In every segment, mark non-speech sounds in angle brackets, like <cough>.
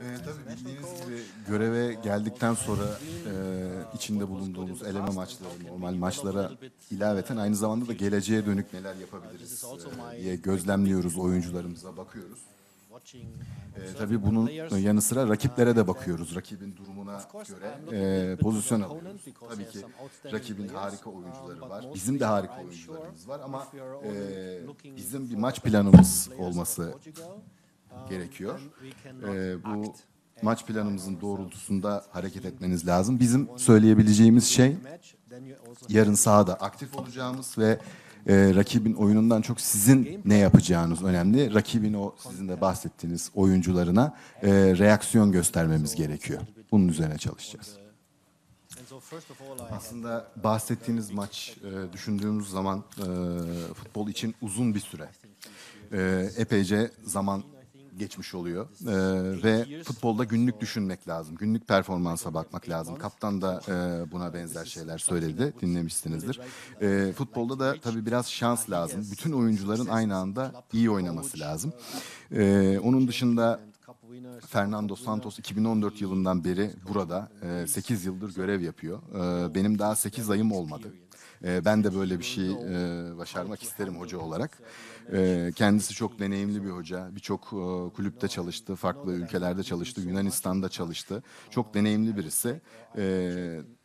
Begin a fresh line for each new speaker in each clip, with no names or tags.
E, tabii bildiğiniz gibi göreve geldikten sonra e, içinde bulunduğumuz eleme maçları, normal maçlara ilaveten aynı zamanda da geleceğe dönük neler yapabiliriz e, diye gözlemliyoruz, oyuncularımıza bakıyoruz. E, tabii bunun yanı sıra rakiplere de bakıyoruz. Rakibin durumuna göre e, pozisyon alıyoruz. Tabii ki rakibin harika oyuncuları var. Bizim de harika oyuncularımız var ama e, bizim bir maç planımız olması gerekiyor. E, bu maç planımızın doğrultusunda hareket etmeniz lazım. Bizim söyleyebileceğimiz şey yarın sahada aktif olacağımız ve e, rakibin oyunundan çok sizin ne yapacağınız önemli. Rakibin o sizin de bahsettiğiniz oyuncularına e, reaksiyon göstermemiz gerekiyor. Bunun üzerine çalışacağız. Aslında bahsettiğiniz maç e, düşündüğümüz zaman e, futbol için uzun bir süre. E, epeyce zaman geçmiş oluyor. E, ve futbolda günlük düşünmek lazım. Günlük performansa bakmak lazım. Kaptan da e, buna benzer şeyler söyledi. Dinlemişsinizdir. E, futbolda da tabii biraz şans lazım. Bütün oyuncuların aynı anda iyi oynaması lazım. E, onun dışında Fernando Santos 2014 yılından beri burada 8 e, yıldır görev yapıyor. E, benim daha 8 ayım olmadı. E, ben de böyle bir şey başarmak isterim hoca olarak. Kendisi çok deneyimli bir hoca. Birçok kulüpte çalıştı, farklı ülkelerde çalıştı, Yunanistan'da çalıştı. Çok deneyimli birisi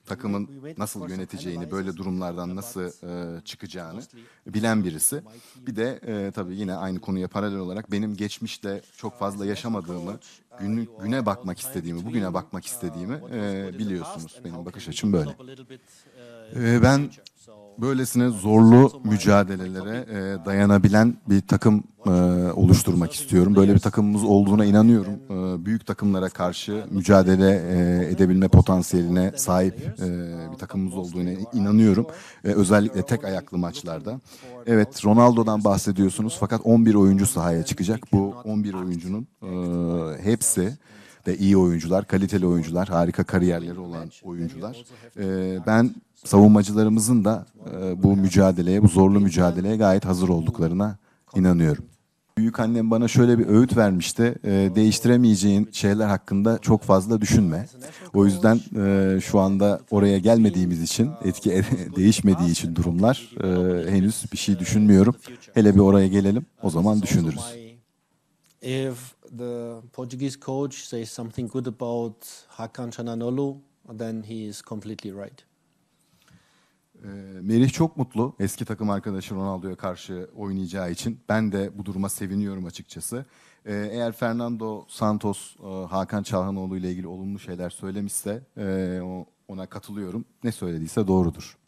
takımın nasıl yöneteceğini, böyle durumlardan nasıl e, çıkacağını bilen birisi. Bir de e, tabii yine aynı konuya paralel olarak benim geçmişte çok fazla yaşamadığımı, gün, güne bakmak istediğimi, bugüne bakmak istediğimi e, biliyorsunuz. Benim bakış açım böyle. E, ben böylesine zorlu mücadelelere e, dayanabilen bir takım e, oluşturmak istiyorum. Böyle bir takımımız olduğuna inanıyorum. E, büyük takımlara karşı mücadele e, edebilme potansiyeline sahip e, bir takımımız olduğuna inanıyorum. E, özellikle tek ayaklı maçlarda. Evet Ronaldo'dan bahsediyorsunuz fakat 11 oyuncu sahaya çıkacak. Bu 11 oyuncunun e, hepsi de iyi oyuncular, kaliteli oyuncular, harika kariyerleri olan oyuncular. Ee, ben savunmacılarımızın da e, bu mücadeleye, bu zorlu mücadeleye gayet hazır olduklarına inanıyorum. Büyük annem bana şöyle bir öğüt vermişti. E, değiştiremeyeceğin şeyler hakkında çok fazla düşünme. O yüzden e, şu anda oraya gelmediğimiz için, etki e, <laughs> değişmediği için durumlar e, henüz bir şey düşünmüyorum. Hele bir oraya gelelim, o zaman düşünürüz if the Portuguese coach says something good about Hakan Çalhanoğlu, then he is completely right. E, ee, Melih çok mutlu eski takım arkadaşı Ronaldo'ya karşı oynayacağı için. Ben de bu duruma seviniyorum açıkçası. E, eğer Fernando Santos e, Hakan Çalhanoğlu ile ilgili olumlu şeyler söylemişse e, ona katılıyorum. Ne söylediyse doğrudur.